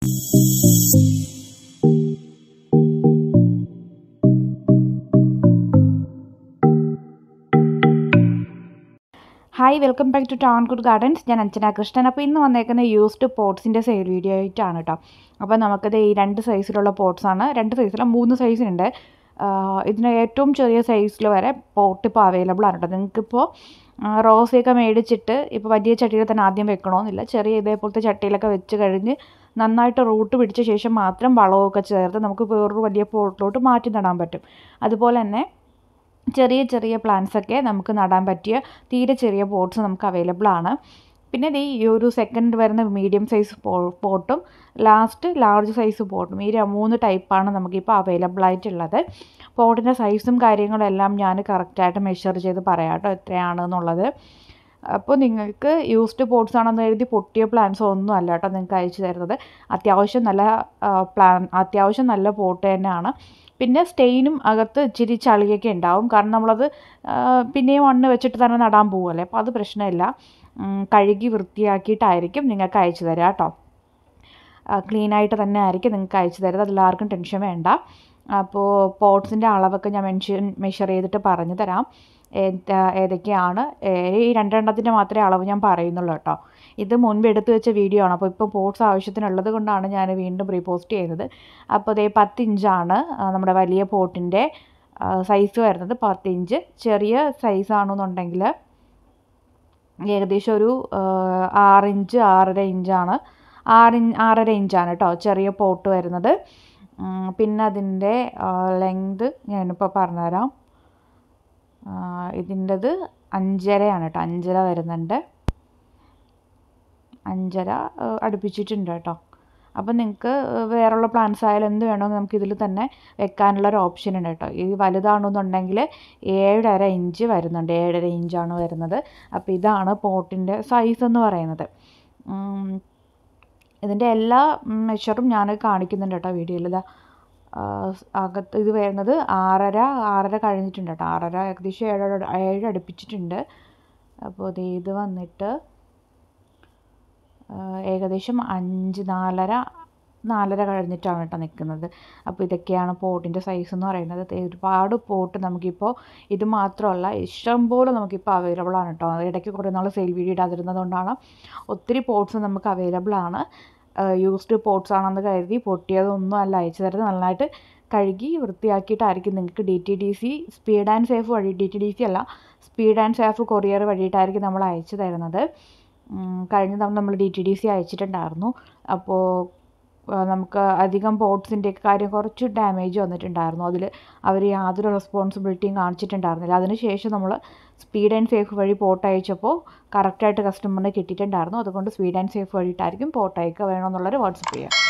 hi welcome back to Town Good Gardens ഞാൻ അഞ്ജന കൃഷ്ണൻ അപ്പോൾ ഇന്ന് വന്നേക്കുന്ന യൂസ്ഡ് പോട്ട്സിൻ്റെ സെയിൽ വീഡിയോ ആയിട്ടാണ് കേട്ടോ അപ്പോൾ നമുക്കത് ഈ രണ്ട് സൈസിലുള്ള പോട്ട്സാണ് രണ്ട് സൈസിലും മൂന്ന് സൈസിനുണ്ട് ഇതിന് ഏറ്റവും ചെറിയ സൈസിൽ വരെ പോട്ട് ഇപ്പോൾ അവൈലബിൾ ആണ് കേട്ടോ നിങ്ങൾക്കിപ്പോൾ റോസയൊക്കെ മേടിച്ചിട്ട് ഇപ്പോൾ വലിയ ചട്ടിയിൽ തന്നെ ആദ്യം വെക്കണമെന്നില്ല ചെറിയ ഇതേപോലത്തെ ചട്ടിയിലൊക്കെ വെച്ച് കഴിഞ്ഞ് നന്നായിട്ട് റൂട്ട് പിടിച്ച ശേഷം മാത്രം വളമൊക്കെ ചേർത്ത് നമുക്ക് വേറൊരു വലിയ പോട്ടിലോട്ട് മാറ്റി നടാൻ പറ്റും അതുപോലെ തന്നെ ചെറിയ ചെറിയ പ്ലാന്റ്സൊക്കെ നമുക്ക് നടാൻ പറ്റിയ തീരെ ചെറിയ പോട്ട്സ് നമുക്ക് അവൈലബിൾ ആണ് പിന്നെ ഇത് ഈ ഒരു സെക്കൻഡ് വരുന്ന മീഡിയം സൈസ് പോട്ടും ലാസ്റ്റ് ലാർജ് സൈസ് പോട്ടും ഈ മൂന്ന് ടൈപ്പാണ് നമുക്കിപ്പോൾ അവൈലബിൾ ആയിട്ടുള്ളത് പോട്ടിൻ്റെ സൈസും കാര്യങ്ങളും എല്ലാം ഞാൻ കറക്റ്റായിട്ട് മെഷർ ചെയ്ത് പറയാം കേട്ടോ എത്രയാണെന്നുള്ളത് അപ്പോൾ നിങ്ങൾക്ക് യൂസ്ഡ് പോട്ട്സ് ആണെന്ന് എഴുതി പൊട്ടിയ പ്ലാൻസോ ഒന്നും അല്ല കേട്ടോ നിങ്ങൾക്ക് അയച്ചു തരുന്നത് അത്യാവശ്യം നല്ല പ്ലാൻ അത്യാവശ്യം നല്ല പോട്ട് തന്നെയാണ് പിന്നെ സ്റ്റെയിനും അകത്ത് ഇച്ചിരി ചളിയൊക്കെ ഉണ്ടാവും കാരണം നമ്മളത് പിന്നെയും മണ്ണ് വെച്ചിട്ട് തന്നെ നടാൻ പോകുമല്ലേ അപ്പോൾ അത് പ്രശ്നമില്ല കഴുകി വൃത്തിയാക്കിയിട്ടായിരിക്കും നിങ്ങൾക്ക് അയച്ചു തരാം കേട്ടോ ക്ലീനായിട്ട് തന്നെ ആയിരിക്കും നിങ്ങൾക്ക് അയച്ചു തരുന്നത് അതിലാർക്കും ടെൻഷൻ വേണ്ട അപ്പോൾ പോട്ട്സിൻ്റെ അളവൊക്കെ ഞാൻ മെൻഷൻ മെഷർ ചെയ്തിട്ട് പറഞ്ഞു തരാം എന്താ ഏതൊക്കെയാണ് ഈ രണ്ടെണ്ണത്തിൻ്റെ മാത്രമേ അളവ് ഞാൻ പറയുന്നുള്ളൂ കേട്ടോ ഇത് മുൻപ് എടുത്തു വെച്ച വീഡിയോ ആണ് അപ്പോൾ ഇപ്പോൾ പോർട്സ് ആവശ്യത്തിനുള്ളത് കൊണ്ടാണ് ഞാൻ വീണ്ടും റീപോസ്റ്റ് ചെയ്യുന്നത് അപ്പോൾ ഇതേ പത്ത് ഇഞ്ചാണ് നമ്മുടെ വലിയ പോട്ടിൻ്റെ സൈസ് വരുന്നത് പത്ത് ഇഞ്ച് ചെറിയ സൈസ് ആണെന്നുണ്ടെങ്കിൽ ഏകദേശം ഒരു ആറിഞ്ച് ആറര ഇഞ്ചാണ് ആറി ആറര ഇഞ്ചാണ് കേട്ടോ ചെറിയ പോട്ട് വരുന്നത് പിന്നെ അതിൻ്റെ ലെങ്ത് ഞാനിപ്പോൾ പറഞ്ഞുതരാം ഇതിൻ്റെത് അഞ്ചരയാണ് കേട്ടോ അഞ്ചര വരുന്നുണ്ട് അഞ്ചര അടുപ്പിച്ചിട്ടുണ്ട് കേട്ടോ അപ്പോൾ നിങ്ങൾക്ക് വേറെയുള്ള പ്ലാന്റ്സ് ആയാലും എന്ത് വേണമെങ്കിൽ നമുക്ക് ഇതിൽ തന്നെ വെക്കാനുള്ള ഒരു ഓപ്ഷൻ ഉണ്ട് കേട്ടോ ഈ വലുതാണെന്നുണ്ടെങ്കിൽ ഏഴര ഇഞ്ച് വരുന്നുണ്ട് ഏഴര ഇഞ്ചാണ് വരുന്നത് അപ്പോൾ ഇതാണ് പോട്ടിൻ്റെ സൈസ് എന്ന് പറയുന്നത് ഇതിൻ്റെ എല്ലാ മെഷറും ഞാൻ കാണിക്കുന്നുണ്ട് കേട്ടോ വീഡിയോയിൽ ഇതാ അകത്ത് ഇത് വരുന്നത് ആറര ആറര കഴിഞ്ഞിട്ടുണ്ട് കേട്ടോ ആറര ഏകദേശം ഏഴ് ഏഴ് അടുപ്പിച്ചിട്ടുണ്ട് അപ്പോൾ ഇത് ഇത് വന്നിട്ട് ഏകദേശം അഞ്ച് നാലര നാലര കഴിഞ്ഞിട്ടാണ് കേട്ടോ നിൽക്കുന്നത് അപ്പോൾ ഇതൊക്കെയാണ് പോട്ടിൻ്റെ സൈസ് എന്ന് പറയുന്നത് ഒരുപാട് പോട്ട് നമുക്കിപ്പോൾ ഇത് മാത്രമല്ല ഇഷ്ടംപോലെ നമുക്കിപ്പോൾ അവൈലബിൾ ആണ് കേട്ടോ ഇടയ്ക്ക് കുറേ നാൾ സെയിൽ വീഡിയോ ഇടാതിരുന്നത് കൊണ്ടാണ് ഒത്തിരി പോട്ട്സ് നമുക്ക് അവൈലബിൾ ആണ് യൂസ്ഡ് പോട്ട്സ് ആണെന്ന് കരുതി പൊട്ടിയതൊന്നും അല്ല അയച്ചു തരുന്നത് നന്നായിട്ട് കഴുകി വൃത്തിയാക്കിയിട്ടായിരിക്കും നിങ്ങൾക്ക് D T D C speed and safe വഴി ഡി ടി ഡി സി അല്ല സ്പീഡ് ആൻഡ് സേഫ് കൊറിയർ വഴിയിട്ടായിരിക്കും നമ്മൾ അയച്ചു തരുന്നത് കഴിഞ്ഞ തവണ നമ്മൾ ഡി ടി ഡി സി അയച്ചിട്ടുണ്ടായിരുന്നു അപ്പോൾ നമുക്ക് അധികം ബോട്ട്സിൻ്റെയൊക്കെ കാര്യം കുറച്ച് ഡാമേജ് വന്നിട്ടുണ്ടായിരുന്നു അതിൽ അവർ യാതൊരു റെസ്പോൺസിബിലിറ്റിയും കാണിച്ചിട്ടുണ്ടായിരുന്നില്ല അതിനുശേഷം നമ്മൾ സ്പീഡ് ആൻഡ് സേഫ് വഴി പോട്ട് അയച്ചപ്പോൾ കറക്റ്റായിട്ട് കസ്റ്റമറിനെ കിട്ടിയിട്ടുണ്ടായിരുന്നു അതുകൊണ്ട് സ്പീഡ് ആൻഡ് സേഫ് വഴിയിട്ടായിരിക്കും പോട്ട് അയക്കുക വേണമെന്നുള്ളൊരു വാട്സപ്പ് ചെയ്യാം